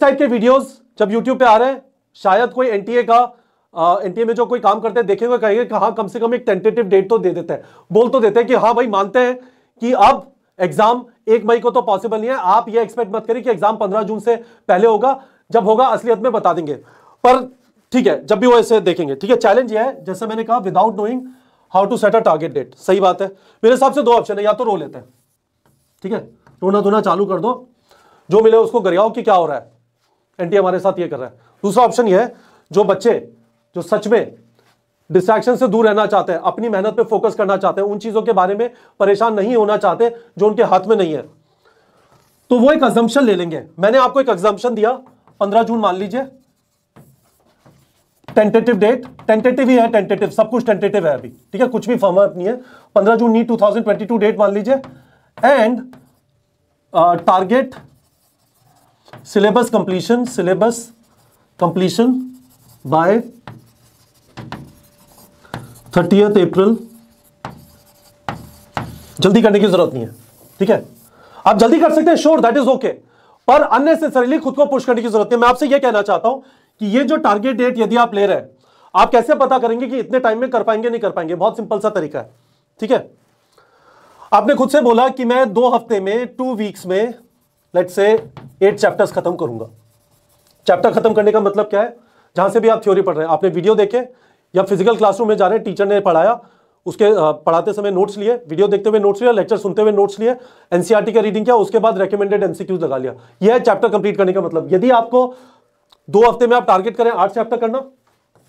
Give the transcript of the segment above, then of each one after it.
type के videos जब YouTube पे आ रहे हैं शायद कोई एनटीए का एनटीए में जो कोई काम करते हैं देखेंगे कहेंगे कि हाँ कम से कम एक टेंटेटिव डेट तो दे देते हैं बोल तो देते हैं कि हाँ भाई मानते हैं कि अब एग्जाम एक मई को तो पॉसिबल नहीं है आप ये एक्सपेक्ट मत करिए कि एग्जाम पंद्रह जून से पहले होगा जब होगा असलियत में बता देंगे पर ठीक है जब भी वो ऐसे देखेंगे ठीक है चैलेंज यह है जैसे मैंने कहा without knowing how to set a target date सही बात है मेरे हिसाब से दो ऑप्शन है या तो रो लेते हैं ठीक है रोना धोना चालू कर दो जो मिले उसको गरियाओ कि क्या हो रहा है एनटीए हमारे साथ ये कर रहा है दूसरा ऑप्शन ये है जो बच्चे जो सच में डिस्ट्रैक्शन से दूर रहना चाहते हैं अपनी मेहनत पे फोकस करना चाहते हैं उन चीजों के बारे में परेशान नहीं होना चाहते जो उनके हाथ में नहीं है तो वो एक एग्जाम्पन ले लेंगे मैंने आपको एक एग्जाम्पन दिया पंद्रह जून मान लीजिए टेंटेटिव डेट टेंटेटिव ही है टेंटेटिव सब कुछ टेंटेटिव है अभी ठीक है कुछ भी फॉर्म नहीं है पंद्रह जून नी टू डेट मान लीजिए and target uh, syllabus completion syllabus completion by thirtieth April जल्दी करने की जरूरत नहीं है ठीक है आप जल्दी कर सकते हैं श्योर दैट इज ओके पर अननेसेसरीली खुद को पुश करने की जरूरत है मैं आपसे यह कहना चाहता हूं कि ये जो टारगेट डेट यदि आप ले रहे हैं आप कैसे पता करेंगे कि इतने टाइम में कर पाएंगे नहीं कर पाएंगे बहुत सिंपल सा तरीका है ठीक है आपने खुद से बोला कि मैं दो हफ्ते में टू वीक्स में लेट से एट चैप्टर्स खत्म करूंगा चैप्टर खत्म करने का मतलब क्या है जहां से भी आप थ्योरी पढ़ रहे हैं आपने वीडियो देखे या फिजिकल क्लासरूम में जा रहे हैं टीचर ने पढ़ाया उसके पढ़ाते समय नोट्स लिए वीडियो देखते हुए नोट्स लिया लेक्चर सुनते हुए नोट्स लिए एनसीईआरटी e का रीडिंग किया उसके बाद रेकमेंडेड एमसीक्यूज लगा लिया यह है चैप्टर कंप्लीट करने का मतलब यदि आपको दो हफ्ते में आप टारगेट करें आठ चैप्टर करना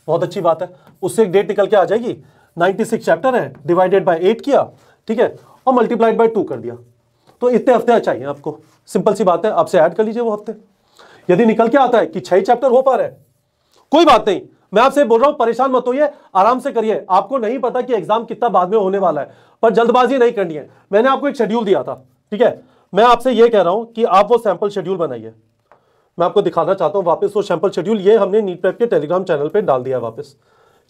बहुत अच्छी बात है उससे एक डेट निकल के आ जाएगी नाइनटी सिक्स चैप्टर है डिवाइडेड बाई एट किया ठीक है और मल्टीप्लाइड बाई टू कर दिया तो इतने हफ्ते चाहिए आपको सिंपल सी बात है आपसे ऐड कर लीजिए वो हफ्ते यदि निकल के आता है कि छह चैप्टर हो पा रहे कोई बात नहीं मैं आपसे बोल रहा हूं परेशान मत होइए आराम से करिए आपको नहीं पता कि एग्जाम कितना बाद में होने वाला है पर जल्दबाजी नहीं करनी है मैंने आपको एक शेड्यूल दिया था ठीक है मैं आपसे ये कह रहा हूं कि आप वो सैंपल शेड्यूल बनाइए मैं आपको दिखाना चाहता हूं वापस वो सैंपल शेड्यूल ये हमने नीट पैप के टेलीग्राम चैनल पर डाल दिया वापस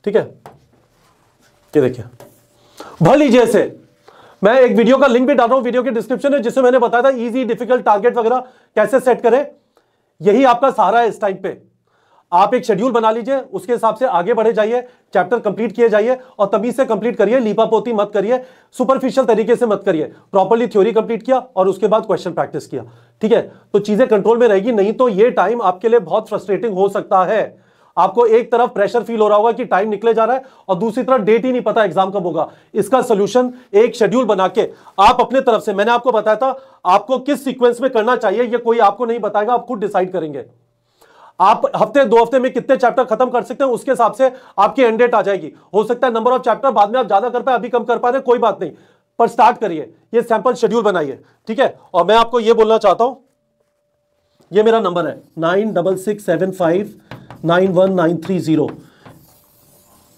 ठीक है ये देखिए भर लीजिए इसे मैं एक वीडियो का लिंक भी डाल रहा हूं वीडियो के डिस्क्रिप्शन में जिसमें मैंने बताया था इजी डिफिकल्ट टारगेट वगैरह कैसे सेट करें यही आपका सहारा है इस टाइम पे आप एक शेड्यूल बना लीजिए उसके हिसाब से आगे बढ़े जाइए चैप्टर कंप्लीट किए जाइए और तभी से कंप्लीट करिए लीपापोती मत करिए सुपरफिशियल तरीके से मत करिए प्रॉपरली थ्योरी कंप्लीट किया और उसके बाद क्वेश्चन प्रैक्टिस किया ठीक है तो चीजें कंट्रोल में रहेगी नहीं तो ये टाइम आपके लिए बहुत फ्रस्ट्रेटिंग हो सकता है आपको एक तरफ प्रेशर फील हो रहा होगा कि टाइम निकले जा रहा है और दूसरी तरफ डेट ही नहीं पता एग्जाम कब होगा इसका सोल्यूशन एक शेड्यूल बना के आप अपने तरफ से मैंने आपको बताया था आपको किस सिक्वेंस में करना चाहिए यह कोई आपको नहीं बताएगा आप खुद डिसाइड करेंगे आप हफ्ते दो हफ्ते में कितने चैप्टर खत्म कर सकते हैं उसके हिसाब से आपकी एंड डेट आ जाएगी हो सकता है नंबर ऑफ चैप्टर बाद में आप ज्यादा कर पाए अभी कम कर पा रहे तो कोई बात नहीं पर स्टार्ट करिए ये सैंपल शेड्यूल बनाइए ठीक है और मैं आपको ये बोलना चाहता हूं ये मेरा नंबर है nine double six seven five nine one nine three zero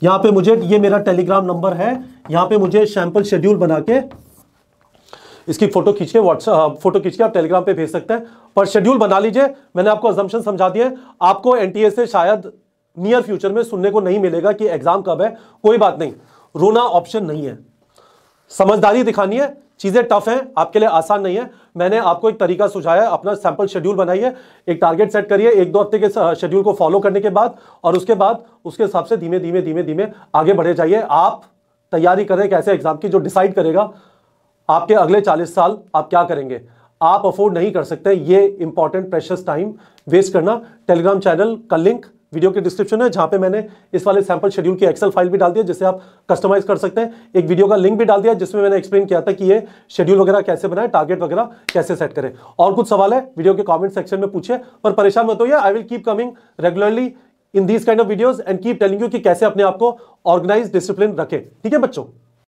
यहां पे मुझे ये मेरा टेलीग्राम नंबर है यहां पे मुझे सैंपल शेड्यूल बना के इसकी फोटो खींच के व्हाट्सअप हाँ, फोटो खींच के आप टेलीग्राम पे भेज सकते हैं पर शेड्यूल बना लीजिए मैंने आपको अजम्पन समझा दिए आपको एनटीए से शायद नियर फ्यूचर में सुनने को नहीं मिलेगा कि एग्जाम कब है कोई बात नहीं रोना ऑप्शन नहीं है समझदारी दिखानी है चीज़ें टफ हैं आपके लिए आसान नहीं है मैंने आपको एक तरीका सुझाया अपना सैंपल शेड्यूल बनाइए एक टारगेट सेट करिए एक दो हफ्ते के शेड्यूल को फॉलो करने के बाद और उसके बाद उसके हिसाब से धीमे धीमे धीमे धीमे आगे बढ़े जाइए आप तैयारी करें एक ऐसे एग्जाम की जो डिसाइड करेगा आपके अगले चालीस साल आप क्या करेंगे आप अफोर्ड नहीं कर सकते ये इंपॉर्टेंट प्रेशस टाइम वेस्ट करना टेलीग्राम चैनल का लिंक वीडियो के डिस्क्रिप्शन है जहां पे मैंने इस वाले सैंपल शेड्यूल की एक्सेल फाइल भी डाल दिया जिसे आप कस्टमाइज कर सकते हैं एक वीडियो का लिंक भी डाल दिया जिसमें मैंने एक्सप्लेन किया था कि ये शेड्यूल वगैरह कैसे बनाए टारगेट वगैरह कैसे सेट करें और कुछ सवाल है वीडियो के कॉमेंट सेक्शन में पूछे पर परेशान मत हो I will keep coming regularly in these kind of videos and keep telling you कि कैसे अपने आप को ऑर्गेनाइज डिसिप्लिन रखें ठीक है बच्चों